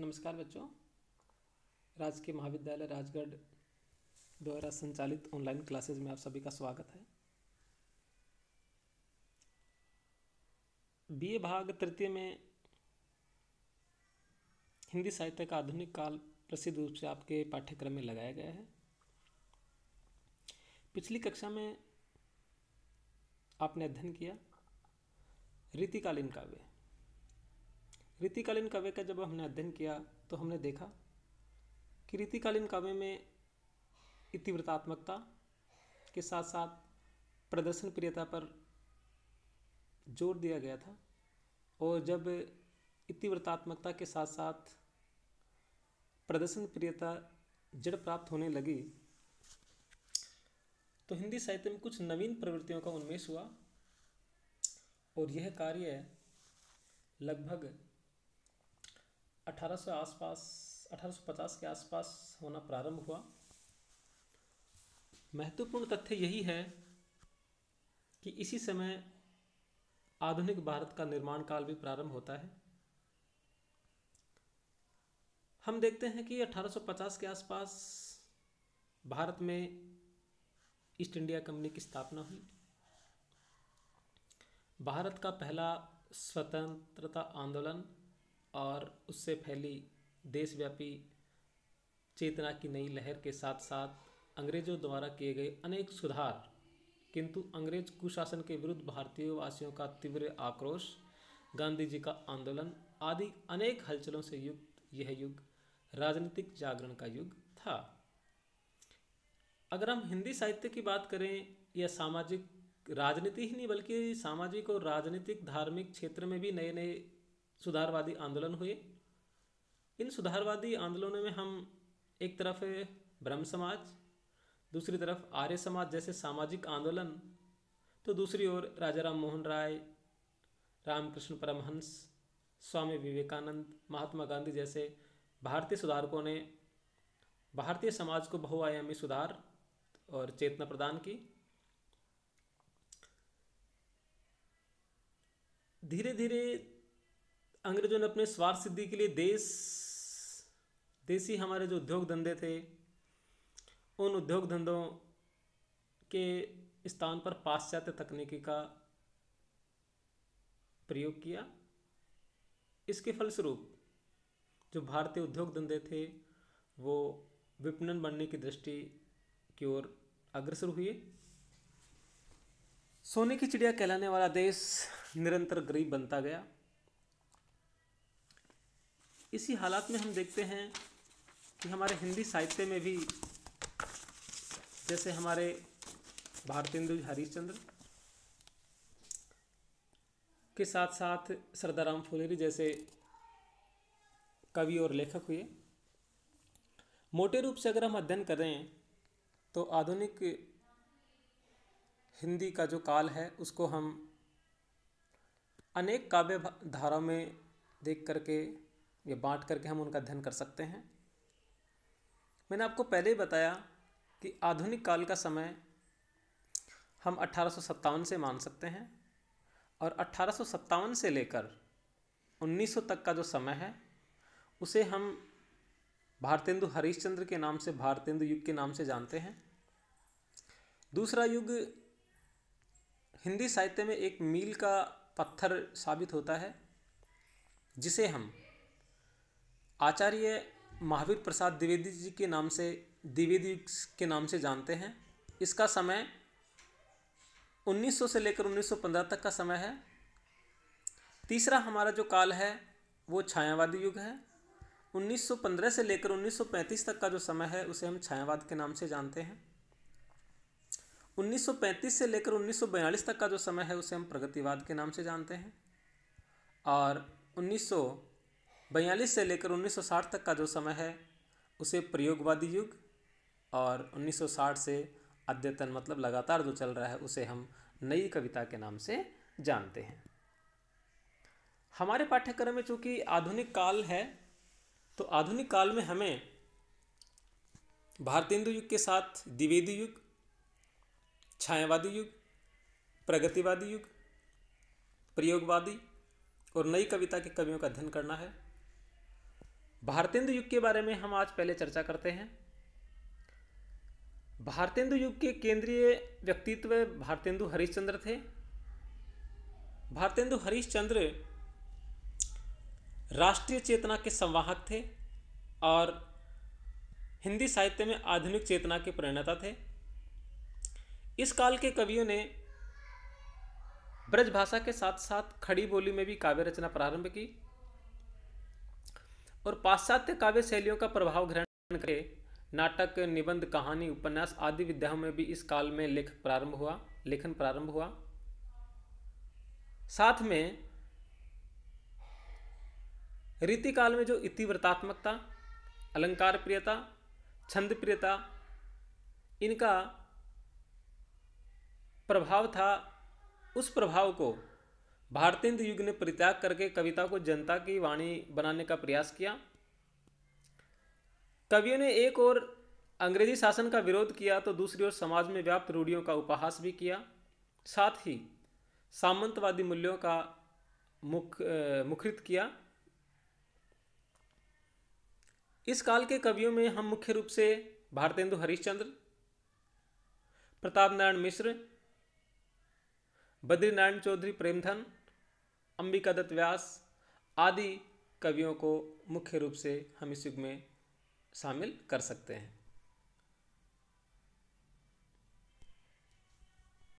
नमस्कार बच्चों राजकीय महाविद्यालय राजगढ़ द्वारा संचालित ऑनलाइन क्लासेज में आप सभी का स्वागत है बीए भाग तृतीय में हिंदी साहित्य का आधुनिक काल प्रसिद्ध रूप से आपके पाठ्यक्रम में लगाया गया है पिछली कक्षा में आपने अध्ययन किया रीतिकालीन काव्य रीतिकालीन काव्य का जब हमने अध्ययन किया तो हमने देखा कि रीतिकालीन काव्य में इतिव्रतात्मकता के साथ साथ प्रदर्शन प्रियता पर जोर दिया गया था और जब इतिव्रतात्मकता के साथ साथ प्रदर्शन प्रियता जड़ प्राप्त होने लगी तो हिंदी साहित्य में कुछ नवीन प्रवृत्तियों का उन्मेष हुआ और यह कार्य लगभग 1800 आसपास 1850 के आसपास होना प्रारंभ हुआ महत्वपूर्ण तथ्य यही है कि इसी समय आधुनिक भारत का निर्माण काल भी प्रारंभ होता है हम देखते हैं कि 1850 के आसपास भारत में ईस्ट इंडिया कंपनी की स्थापना हुई भारत का पहला स्वतंत्रता आंदोलन और उससे फैली देशव्यापी चेतना की नई लहर के साथ साथ अंग्रेज़ों द्वारा किए गए अनेक सुधार किंतु अंग्रेज कुशासन के विरुद्ध भारतीय वासियों का तीव्र आक्रोश गांधी जी का आंदोलन आदि अनेक हलचलों से युक्त यह युग राजनीतिक जागरण का युग था अगर हम हिंदी साहित्य की बात करें या सामाजिक राजनीति ही नहीं बल्कि सामाजिक और राजनीतिक धार्मिक क्षेत्र में भी नए नए सुधारवादी आंदोलन हुए इन सुधारवादी आंदोलनों में हम एक तरफ है ब्रह्म समाज दूसरी तरफ आर्य समाज जैसे सामाजिक आंदोलन तो दूसरी ओर राजा राम मोहन राय रामकृष्ण परमहंस स्वामी विवेकानंद महात्मा गांधी जैसे भारतीय सुधारकों ने भारतीय समाज को बहुआयामी सुधार और चेतना प्रदान की धीरे धीरे अंग्रेजों ने अपने स्वार्थ सिद्धि के लिए देश देसी हमारे जो उद्योग धंधे थे उन उद्योग धंधों के स्थान पर पाश्चात्य तकनीकी का प्रयोग किया इसके फलस्वरूप जो भारतीय उद्योग धंधे थे वो विपणन बढ़ने की दृष्टि की ओर अग्रसर हुए सोने की चिड़िया कहलाने वाला देश निरंतर गरीब बनता गया इसी हालात में हम देखते हैं कि हमारे हिंदी साहित्य में भी जैसे हमारे भारतेंदु हरिश्चंद्र के साथ साथ सरदाराम फुलेरी जैसे कवि और लेखक हुए मोटे रूप से अगर हम अध्ययन करें तो आधुनिक हिंदी का जो काल है उसको हम अनेक काव्य धारा में देख करके या बांट करके हम उनका अध्ययन कर सकते हैं मैंने आपको पहले ही बताया कि आधुनिक काल का समय हम अठारह से मान सकते हैं और अठारह से लेकर 1900 तक का जो समय है उसे हम भारतेंदु हरिश्चंद्र के नाम से भारतेंदु युग के नाम से जानते हैं दूसरा युग हिंदी साहित्य में एक मील का पत्थर साबित होता है जिसे हम आचार्य महावीर प्रसाद द्विवेदी जी के नाम से द्विवेदी के नाम से जानते हैं इसका समय 1900 से लेकर 1915 तक का समय है तीसरा हमारा जो काल है वो छायावादी युग है 1915 से लेकर 1935 तक का जो समय है उसे हम छायावाद के नाम से जानते हैं 1935 से लेकर 1942 तक का जो समय है उसे हम प्रगतिवाद के नाम से जानते हैं और बयालीस से लेकर 1960 तक का जो समय है उसे प्रयोगवादी युग और 1960 से अद्यतन मतलब लगातार जो चल रहा है उसे हम नई कविता के नाम से जानते हैं हमारे पाठ्यक्रम में चूँकि आधुनिक काल है तो आधुनिक काल में हमें भारतेंदु युग के साथ द्विवेदी युग छायावादी युग प्रगतिवादी युग प्रयोगवादी और नई कविता के कवियों का अध्ययन करना है भारतेंदु युग के बारे में हम आज पहले चर्चा करते हैं भारतेंदु युग के केंद्रीय व्यक्तित्व भारतेंदु हरिश्चंद्र थे भारतेंदु हरिश्चंद्र राष्ट्रीय चेतना के संवाहक थे और हिंदी साहित्य में आधुनिक चेतना के प्रणेता थे इस काल के कवियों ने ब्रजभाषा के साथ साथ खड़ी बोली में भी काव्य रचना प्रारंभ की और पाश्चात्य काव्य शैलियों का प्रभाव ग्रहण करके नाटक निबंध कहानी उपन्यास आदि विद्याओं में भी इस काल में लेख प्रारंभ हुआ लेखन प्रारंभ हुआ साथ में रीति काल में जो इतिव्रतात्मकता अलंकार प्रियता छंद प्रियता इनका प्रभाव था उस प्रभाव को भारतीय युग ने परित्याग करके कविता को जनता की वाणी बनाने का प्रयास किया कवियों ने एक और अंग्रेजी शासन का विरोध किया तो दूसरी ओर समाज में व्याप्त रूढ़ियों का उपहास भी किया साथ ही सामंतवादी मूल्यों का मुख मुखरित किया इस काल के कवियों में हम मुख्य रूप से भारतेंदु हरिश्चंद्र प्रताप नारायण मिश्र बद्रीनारायण चौधरी प्रेमधन अंबिका दत्त व्यास आदि कवियों को मुख्य रूप से हम इस युग में शामिल कर सकते हैं